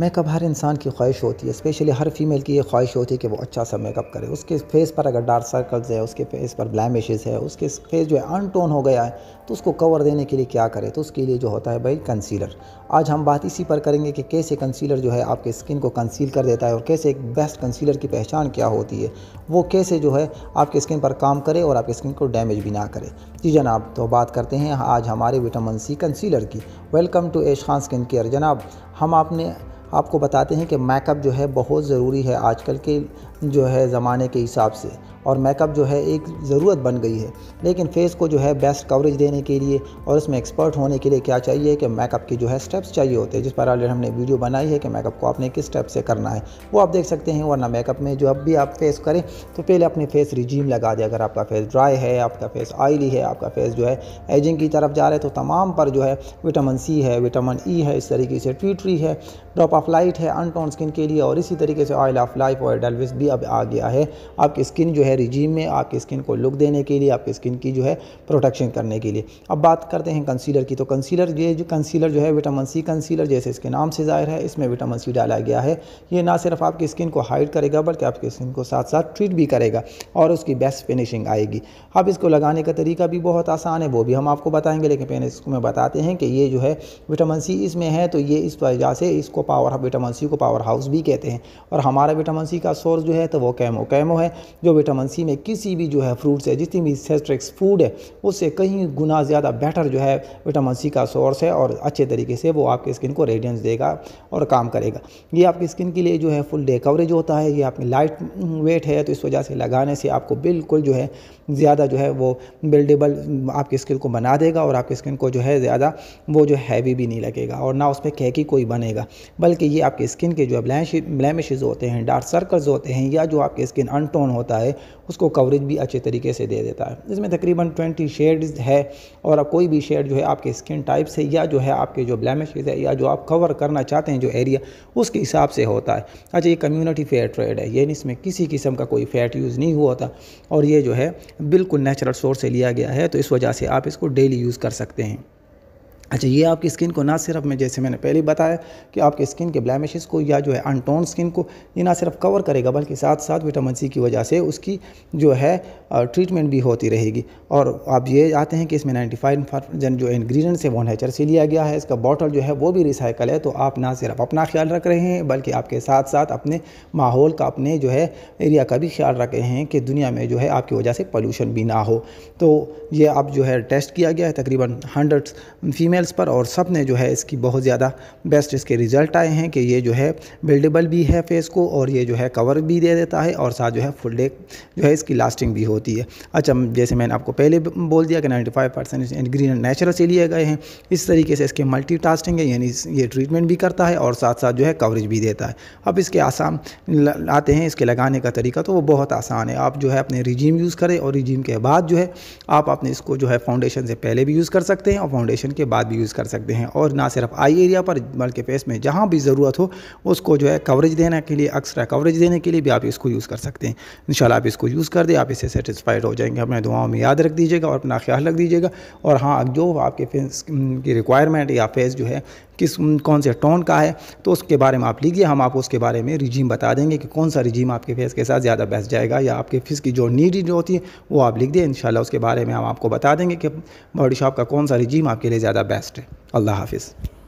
makeup हर इंसान की ख्वाहिश होती है स्पेशली हर फीमेल की ये ख्वाहिश होती है कि वो अच्छा सा मेकअप करे उसके फेस पर अगर डार्क सर्कल्स है उसके फेस पर ब्लैमिशेज़ है उसके फेस जो है अनटोन हो गया है तो उसको कवर देने के लिए क्या करें तो उसके लिए जो होता है भाई कंसीलर आज हम बात इसी पर करेंगे कि कैसे कंसीलर जो है आपके स्किन को कंसील कर देता है और कैसे एक बेस्ट कंसीलर की पहचान क्या होती है वो कैसे जो है आपके स्किन पर काम करे और आपकी स्किन को डैमेज भी ना करे जी जनाब तो बात करते हैं आज हमारे विटामिन सी कंसीलर की welcome to Ash Khan skin care जनाब हम आपने आपको बताते हैं कि मेकअप जो है बहुत ज़रूरी है आजकल के जो है ज़माने के हिसाब से और मेकअप जो है एक ज़रूरत बन गई है लेकिन फेस को जो है बेस्ट कवरेज देने के लिए और इसमें एक्सपर्ट होने के लिए क्या चाहिए कि मेकअप के जो है स्टेप्स चाहिए होते हैं जिस पर ऑलरेडी हमने वीडियो बनाई है कि मेकअप को आपने किस स्टेप से करना है वो आप देख सकते हैं वरना मेकअप में जो अब भी आप फेस करें तो पहले अपने फेस रिजीम लगा दें अगर आपका फेस ड्राई है आपका फेस ऑयली है आपका फेस जो है एजिंग की तरफ जा रहा है तो तमाम पर जो है विटामिन सी है विटामिन ई e है इस तरीके से ट्रीटरी है ड्रॉप ऑफ लाइट है अनटोन स्किन के लिए और इसी तरीके से ऑयल ऑफ लाइफ ऑयल डेलविस भी अब आ गया है आपकी स्किन जो है है रिजीम में आपकी स्किन को लुक देने के लिए आपकी स्किन की जो है प्रोटेक्शन करने के लिए अब बात करते हैं कंसीलर की तो कंसीलर ये जो कंसीलर जो है विटामिन सी कंसीलर जैसे इसके नाम से ज़ाहिर है इसमें विटामिन सी डाला गया है ये ना सिर्फ आपकी स्किन को हाइड करेगा बल्कि आपकी स्किन को साथ साथ ट्रीट भी करेगा और उसकी बेस्ट फिनिशिंग आएगी अब इसको लगाने का तरीका भी बहुत आसान है वो भी हम आपको बताएंगे लेकिन पहले इसको मैं बताते हैं कि ये जो है विटामिन सी इसमें है तो ये इस वजह से इसको पावर विटामिन सी को पावर हाउस भी कहते हैं और हमारा विटामिन सी का सोर्स जो है तो वो कैमो कैमो है जो विटामिन सी में किसी भी जो है फ्रूट्स है जितनी भी सेस्ट्रिक्स फूड है उससे कहीं गुना ज़्यादा बेटर जो है विटामिन सी का सोर्स है और अच्छे तरीके से वो आपकी स्किन को रेडियंस देगा और काम करेगा ये आपकी स्किन के लिए जो है फुल डे कवरेज होता है ये आपकी लाइट वेट है तो इस वजह से लगाने से आपको बिल्कुल जो है ज़्यादा जो है वो बिल्डेबल आपकी स्किन को बना देगा और आपकी स्किन को जो है ज़्यादा वो जो हैवी भी नहीं लगेगा और ना उसमें कैकी कोई बनेगा बल्कि ये आपकी स्किन के जो ब्लैमिश ब्लैमिशेज़ होते हैं डार्क सर्कल्स होते हैं या जो आपकी स्किन अनटोन होता है उसको कवरेज भी अच्छे तरीके से दे देता है इसमें तकरीबन ट्वेंटी शेड्स है और कोई भी शेड जो है आपके स्किन टाइप से या जो है आपके जो ब्लैमिशेज है या जो आप कवर करना चाहते हैं जो एरिया उसके हिसाब से होता है अच्छा ये कम्युनिटी फेयर ट्रेड है यानी इसमें किसी किस्म का कोई फैट यूज़ नहीं हुआ होता और ये जो है बिल्कुल नेचुरल सोर्स से लिया गया है तो इस वजह से आप इसको डेली यूज़ कर सकते हैं अच्छा ये आपकी स्किन को ना सिर्फ मैं जैसे मैंने पहले बताया कि आपके स्किन के ब्लैमिशेस को या जो है अनटोन स्किन को ये ना सिर्फ कवर करेगा बल्कि साथ साथ विटामिन सी की वजह से उसकी जो है ट्रीटमेंट भी होती रहेगी और आप ये आते हैं कि इसमें नाइन्टी फाइव परसेंट जो इन्ग्रीडियंट्स है वो नेचर से लिया गया है इसका बॉटल जो है वो भी रिसाइकल है तो आप ना सिर्फ अपना ख्याल रख रहे हैं बल्कि आपके साथ साथ अपने माहौल का अपने जो है एरिया का भी ख्याल रख रहे हैं कि दुनिया में जो है आपकी वजह से पॉल्यूशन भी ना हो तो ये अब जो है टेस्ट किया गया है तकरीबन हंड्रेड फीमेल फीमेल्स पर और सब ने जो है इसकी बहुत ज़्यादा बेस्ट इसके रिज़ल्ट आए हैं कि ये जो है बिल्डेबल भी है फेस को और ये जो है कवर भी दे देता है और साथ जो है फुल डे जो है इसकी लास्टिंग भी होती है अच्छा जैसे मैंने आपको पहले बोल दिया कि ninety five percent green and natural से लिए गए हैं इस तरीके से इसके मल्टी है यानी ये ट्रीटमेंट भी करता है और साथ साथ जो है कवरेज भी देता है अब इसके आसान आते हैं इसके लगाने का तरीका तो वो बहुत आसान है आप जो है अपने रिजीम यूज़ करें और रिजीम के बाद जो है आप अपने इसको जो है फाउंडेशन से पहले भी यूज़ कर सकते हैं और फाउंडेशन के बाद भी यूज़ कर सकते हैं और ना सिर्फ आई एरिया पर बल्कि फेस में जहाँ भी ज़रूरत हो उसको जो है कवरेज देने के लिए एक्स्ट्रा कवरेज देने के लिए भी आप इसको यूज़ कर सकते हैं इन आप इसको यूज़ कर दें आप इससे सेटिस्फाइड हो जाएंगे अपने दुआओं में याद रख दीजिएगा और अपना ख्याल रख दीजिएगा और हाँ जो आपके फेस हम्म, की रिक्वायरमेंट या फेस जो है किस कौन से टोन का है तो उसके बारे में आप लीजिए हम आपको उसके बारे में रिजीम बता देंगे कि कौन सा रिजीम आपके फेस के साथ ज़्यादा बेस्ट जाएगा या आपके फेस की जो नीड जो होती है वो आप लिख दें इन उसके बारे में हम आपको बता देंगे कि बॉडी शॉप का कौन सा रिजीम आपके लिए ज़्यादा बेस्ट है अल्लाह हाफिज़